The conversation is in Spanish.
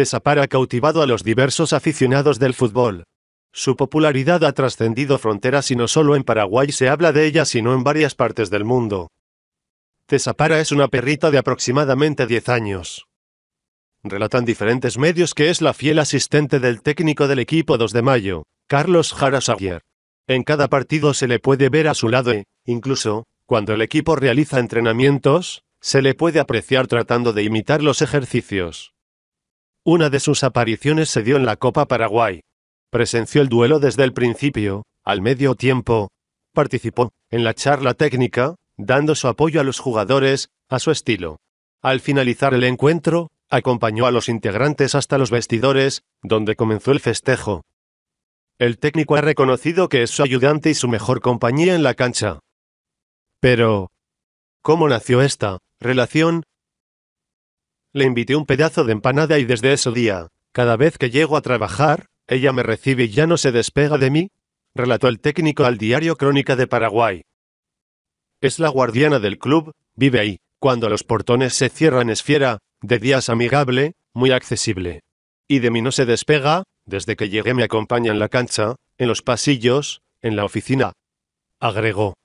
Tesapara ha cautivado a los diversos aficionados del fútbol. Su popularidad ha trascendido fronteras y no solo en Paraguay se habla de ella sino en varias partes del mundo. Tesapara es una perrita de aproximadamente 10 años. Relatan diferentes medios que es la fiel asistente del técnico del equipo 2 de mayo, Carlos Jara Saguier. En cada partido se le puede ver a su lado e, incluso, cuando el equipo realiza entrenamientos, se le puede apreciar tratando de imitar los ejercicios. Una de sus apariciones se dio en la Copa Paraguay. Presenció el duelo desde el principio, al medio tiempo. Participó en la charla técnica, dando su apoyo a los jugadores, a su estilo. Al finalizar el encuentro, acompañó a los integrantes hasta los vestidores, donde comenzó el festejo. El técnico ha reconocido que es su ayudante y su mejor compañía en la cancha. Pero, ¿cómo nació esta relación? Le invité un pedazo de empanada y desde ese día, cada vez que llego a trabajar, ella me recibe y ya no se despega de mí, relató el técnico al diario Crónica de Paraguay. Es la guardiana del club, vive ahí, cuando los portones se cierran es fiera, de días amigable, muy accesible. Y de mí no se despega, desde que llegué me acompaña en la cancha, en los pasillos, en la oficina. Agregó.